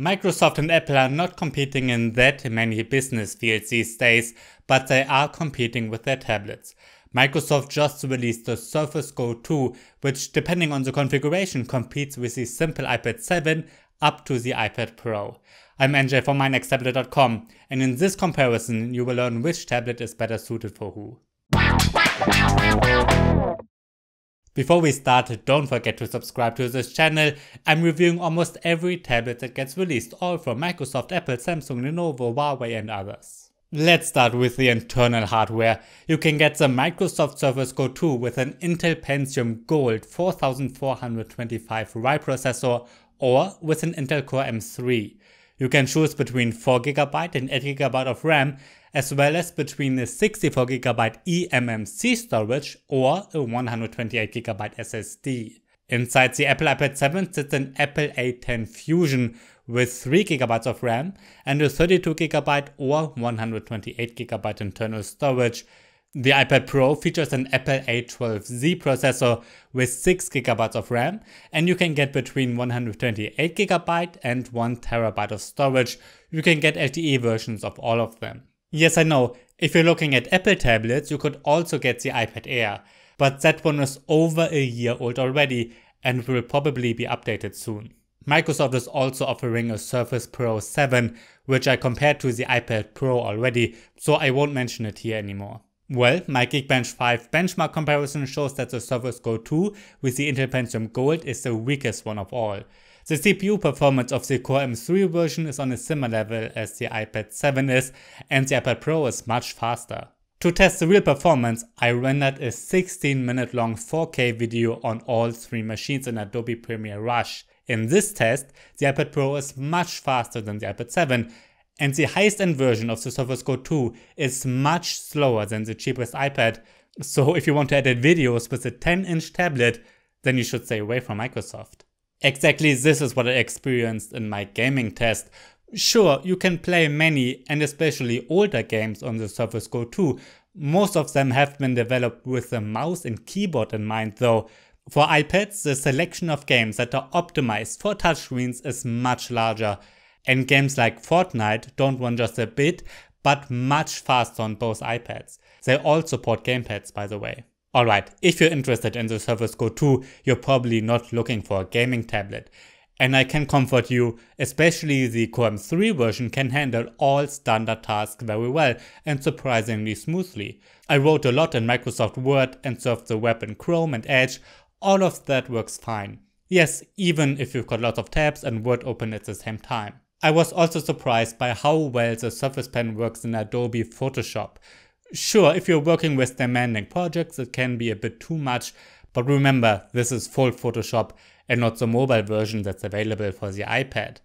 Microsoft and Apple are not competing in that many business fields these days, but they are competing with their tablets. Microsoft just released the Surface Go 2, which depending on the configuration competes with the simple iPad 7 up to the iPad Pro. I'm NJ from mynexttablet.com and in this comparison you will learn which tablet is better suited for who. Before we start, don't forget to subscribe to this channel. I'm reviewing almost every tablet that gets released, all from Microsoft, Apple, Samsung, Lenovo, Huawei and others. Let's start with the internal hardware. You can get the Microsoft Surface Go 2 with an Intel Pentium Gold 4425 Ri processor or with an Intel Core M3. You can choose between 4GB and 8GB of RAM, as well as between a 64GB eMMC storage or a 128GB SSD. Inside the Apple iPad 7 sits an Apple A10 Fusion with 3GB of RAM and a 32GB or 128GB internal storage, the iPad Pro features an Apple A12Z processor with 6GB of RAM, and you can get between 128GB and 1TB of storage. You can get LTE versions of all of them. Yes, I know, if you're looking at Apple tablets, you could also get the iPad Air, but that one is over a year old already and will probably be updated soon. Microsoft is also offering a Surface Pro 7, which I compared to the iPad Pro already, so I won't mention it here anymore. Well, my Geekbench 5 benchmark comparison shows that the Surface Go 2 with the Intel Pentium Gold is the weakest one of all. The CPU performance of the Core M3 version is on a similar level as the iPad 7 is, and the iPad Pro is much faster. To test the real performance, I rendered a 16 minute long 4K video on all three machines in Adobe Premiere Rush. In this test, the iPad Pro is much faster than the iPad 7, and the highest end version of the Surface Go 2 is much slower than the cheapest iPad, so if you want to edit videos with a 10 inch tablet, then you should stay away from Microsoft. Exactly this is what I experienced in my gaming test. Sure, you can play many and especially older games on the Surface Go 2. Most of them have been developed with a mouse and keyboard in mind though. For iPads, the selection of games that are optimized for touchscreens is much larger and games like Fortnite don't run just a bit, but much faster on both iPads. They all support gamepads, by the way. Alright, if you're interested in the Surface Go 2, you're probably not looking for a gaming tablet. And I can comfort you, especially the Core M3 version can handle all standard tasks very well and surprisingly smoothly. I wrote a lot in Microsoft Word and surfed the web in Chrome and Edge, all of that works fine. Yes, even if you've got lots of tabs and Word open at the same time. I was also surprised by how well the Surface Pen works in Adobe Photoshop. Sure, if you're working with demanding projects, it can be a bit too much, but remember, this is full Photoshop and not the mobile version that's available for the iPad.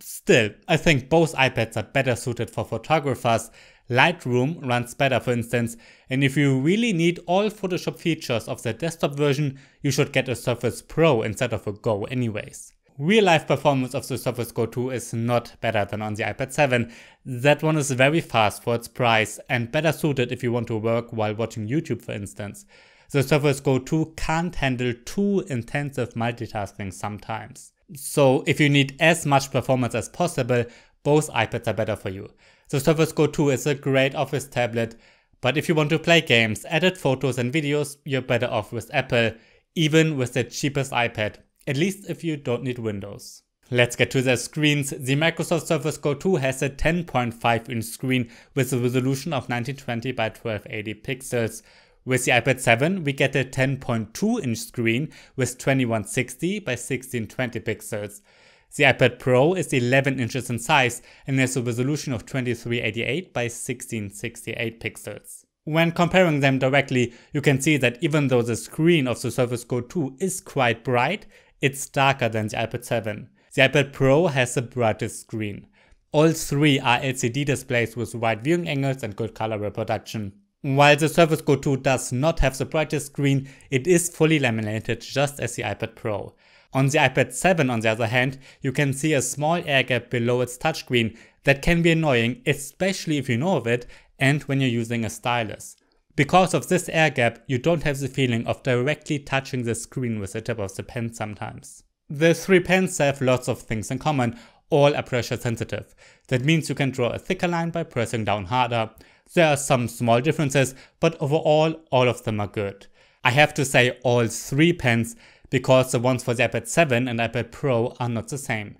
Still, I think both iPads are better suited for photographers. Lightroom runs better for instance, and if you really need all Photoshop features of the desktop version, you should get a Surface Pro instead of a Go anyways. Real life performance of the Surface Go 2 is not better than on the iPad 7. That one is very fast for its price and better suited if you want to work while watching YouTube for instance. The Surface Go 2 can't handle too intensive multitasking sometimes. So if you need as much performance as possible, both iPads are better for you. The Surface Go 2 is a great office tablet, but if you want to play games, edit photos and videos, you're better off with Apple, even with the cheapest iPad at least if you don't need Windows. Let's get to the screens. The Microsoft Surface Go 2 has a 10.5 inch screen with a resolution of 1920 by 1280 pixels. With the iPad 7, we get a 10.2 inch screen with 2160 by 1620 pixels. The iPad Pro is 11 inches in size and has a resolution of 2388 by 1668 pixels. When comparing them directly, you can see that even though the screen of the Surface Go 2 is quite bright, it's darker than the iPad 7. The iPad Pro has the brightest screen. All three are LCD displays with wide viewing angles and good color reproduction. While the Surface Go 2 does not have the brightest screen, it is fully laminated just as the iPad Pro. On the iPad 7 on the other hand, you can see a small air gap below its touchscreen that can be annoying especially if you know of it and when you're using a stylus. Because of this air gap, you don't have the feeling of directly touching the screen with the tip of the pen sometimes. The three pens have lots of things in common, all are pressure sensitive. That means you can draw a thicker line by pressing down harder. There are some small differences, but overall all of them are good. I have to say all three pens because the ones for the iPad 7 and iPad Pro are not the same.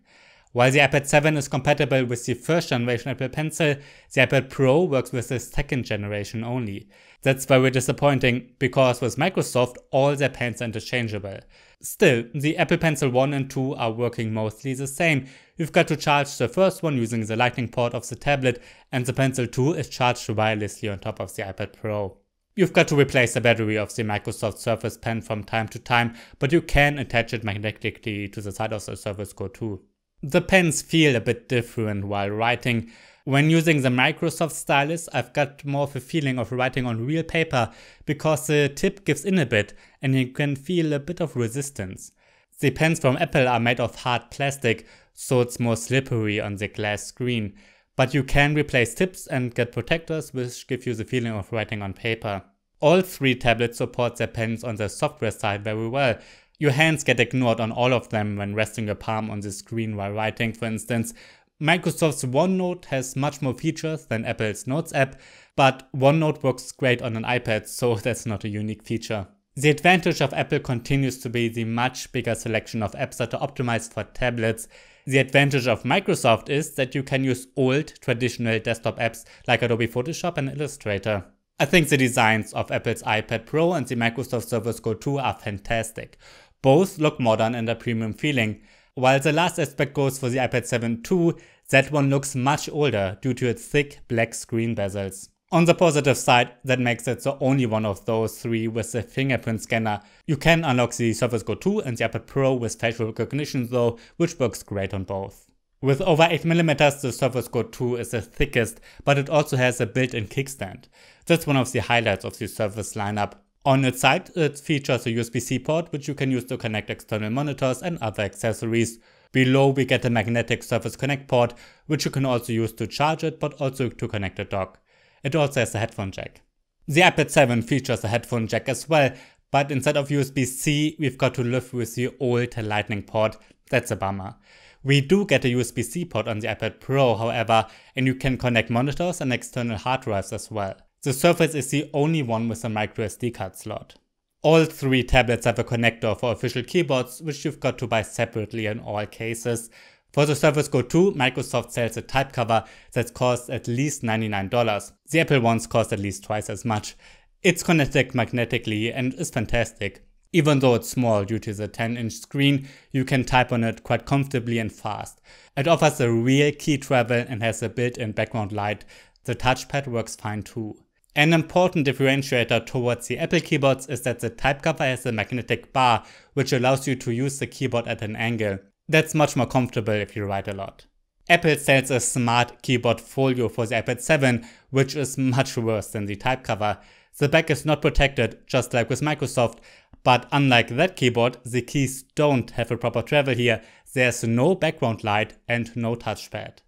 While the iPad 7 is compatible with the first generation Apple Pencil, the iPad Pro works with the second generation only. That's very disappointing, because with Microsoft all their pens are interchangeable. Still, the Apple Pencil 1 and 2 are working mostly the same. You've got to charge the first one using the lightning port of the tablet and the Pencil 2 is charged wirelessly on top of the iPad Pro. You've got to replace the battery of the Microsoft Surface Pen from time to time, but you can attach it magnetically to the side of the Surface Go 2. The pens feel a bit different while writing. When using the Microsoft stylus I've got more of a feeling of writing on real paper because the tip gives in a bit and you can feel a bit of resistance. The pens from Apple are made of hard plastic so it's more slippery on the glass screen, but you can replace tips and get protectors which give you the feeling of writing on paper. All three tablets support their pens on the software side very well, your hands get ignored on all of them when resting your palm on the screen while writing, for instance. Microsoft's OneNote has much more features than Apple's Notes app, but OneNote works great on an iPad, so that's not a unique feature. The advantage of Apple continues to be the much bigger selection of apps that are optimized for tablets. The advantage of Microsoft is that you can use old, traditional desktop apps like Adobe Photoshop and Illustrator. I think the designs of Apple's iPad Pro and the Microsoft Surface Go 2 are fantastic. Both look modern and are premium feeling. While the last aspect goes for the iPad 7 too, that one looks much older due to its thick black screen bezels. On the positive side, that makes it the only one of those three with a fingerprint scanner. You can unlock the Surface Go 2 and the iPad Pro with facial recognition though, which works great on both. With over 8mm, the Surface Go 2 is the thickest, but it also has a built-in kickstand. That's one of the highlights of the Surface lineup, on its side, it features a USB-C port which you can use to connect external monitors and other accessories. Below we get a magnetic Surface Connect port which you can also use to charge it but also to connect a dock. It also has a headphone jack. The iPad 7 features a headphone jack as well, but instead of USB-C we've got to live with the old lightning port, that's a bummer. We do get a USB-C port on the iPad Pro however, and you can connect monitors and external hard drives as well. The Surface is the only one with a microSD card slot. All three tablets have a connector for official keyboards, which you've got to buy separately in all cases. For the Surface Go 2, Microsoft sells a type cover that costs at least $99. The Apple ones cost at least twice as much. It's connected magnetically and is fantastic. Even though it's small due to the 10 inch screen, you can type on it quite comfortably and fast. It offers a real key travel and has a built in background light. The touchpad works fine too. An important differentiator towards the Apple keyboards is that the type cover has a magnetic bar, which allows you to use the keyboard at an angle. That's much more comfortable if you write a lot. Apple sells a smart keyboard folio for the iPad 7, which is much worse than the type cover. The back is not protected, just like with Microsoft, but unlike that keyboard, the keys don't have a proper travel here, there's no background light and no touchpad.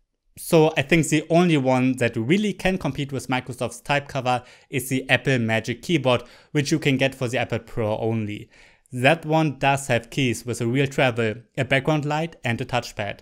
So I think the only one that really can compete with Microsoft's Type Cover is the Apple Magic Keyboard, which you can get for the Apple Pro only. That one does have keys with a real travel, a background light and a touchpad.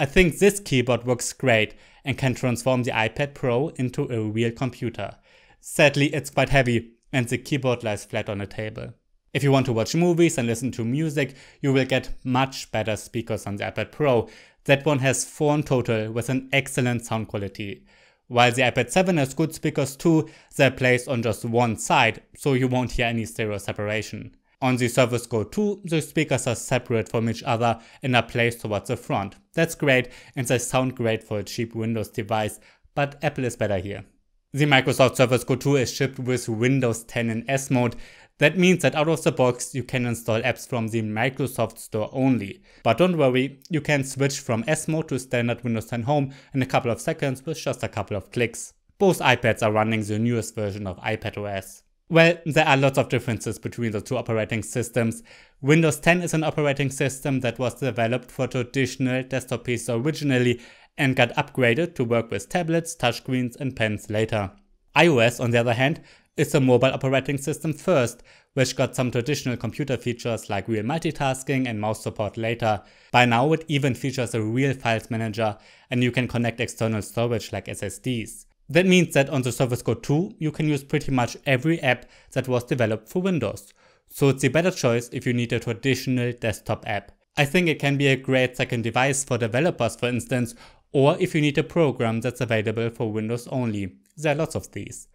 I think this keyboard works great and can transform the iPad Pro into a real computer. Sadly, it's quite heavy and the keyboard lies flat on a table. If you want to watch movies and listen to music, you will get much better speakers on the iPad Pro that one has 4 in total with an excellent sound quality. While the iPad 7 has good speakers too, they're placed on just one side, so you won't hear any stereo separation. On the Surface Go 2, the speakers are separate from each other and are placed towards the front. That's great and they sound great for a cheap Windows device, but Apple is better here. The Microsoft Surface Go 2 is shipped with Windows 10 in S mode, that means that out of the box you can install apps from the Microsoft Store only. But don't worry, you can switch from S mode to standard Windows 10 Home in a couple of seconds with just a couple of clicks. Both iPads are running the newest version of iPadOS. Well, there are lots of differences between the two operating systems. Windows 10 is an operating system that was developed for traditional desktop PCs originally and got upgraded to work with tablets, touchscreens and pens later. iOS, on the other hand, is a mobile operating system first, which got some traditional computer features like real multitasking and mouse support later. By now it even features a real files manager and you can connect external storage like SSDs. That means that on the Surface Go 2 you can use pretty much every app that was developed for Windows. So it's a better choice if you need a traditional desktop app. I think it can be a great second device for developers for instance, or if you need a program that's available for Windows only. There are lots of these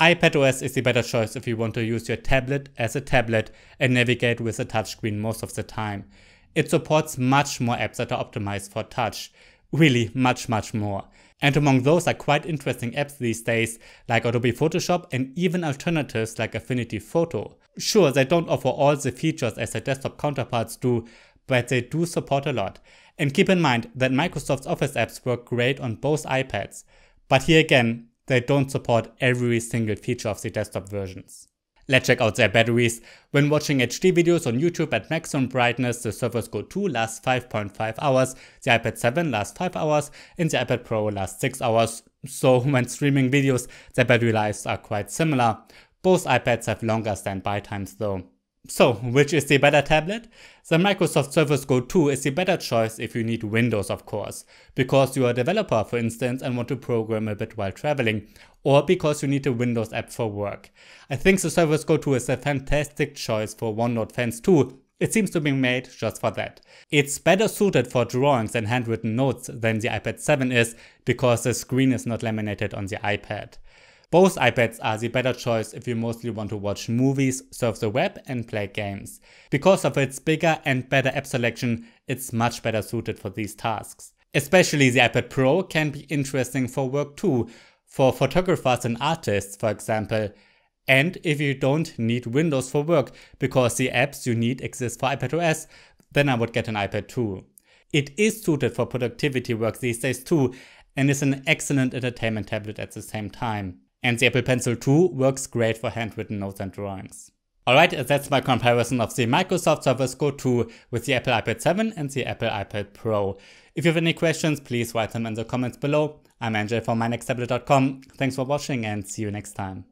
iPadOS is the better choice if you want to use your tablet as a tablet and navigate with a touchscreen most of the time. It supports much more apps that are optimized for touch. Really, much, much more. And among those are quite interesting apps these days, like Adobe Photoshop and even alternatives like Affinity Photo. Sure, they don't offer all the features as their desktop counterparts do, but they do support a lot. And keep in mind that Microsoft's Office apps work great on both iPads. But here again, they don't support every single feature of the desktop versions. Let's check out their batteries. When watching HD videos on YouTube at maximum brightness, the Surface Go 2 lasts 5.5 hours, the iPad 7 lasts 5 hours, and the iPad Pro lasts 6 hours. So when streaming videos, their battery lives are quite similar. Both iPads have longer standby times though. So, which is the better tablet? The Microsoft Surface Go 2 is the better choice if you need Windows of course, because you are a developer for instance and want to program a bit while traveling, or because you need a Windows app for work. I think the Surface Go 2 is a fantastic choice for OneNote fans too, it seems to be made just for that. It's better suited for drawings and handwritten notes than the iPad 7 is because the screen is not laminated on the iPad. Both iPads are the better choice if you mostly want to watch movies, surf the web and play games. Because of its bigger and better app selection, it's much better suited for these tasks. Especially the iPad Pro can be interesting for work too, for photographers and artists for example, and if you don't need Windows for work, because the apps you need exist for iPadOS, then I would get an iPad too. It is suited for productivity work these days too, and is an excellent entertainment tablet at the same time and the Apple Pencil 2 works great for handwritten notes and drawings. Alright, that's my comparison of the Microsoft Surface Go 2 with the Apple iPad 7 and the Apple iPad Pro. If you have any questions, please write them in the comments below. I'm Angel from mynexttablet.com. Thanks for watching and see you next time.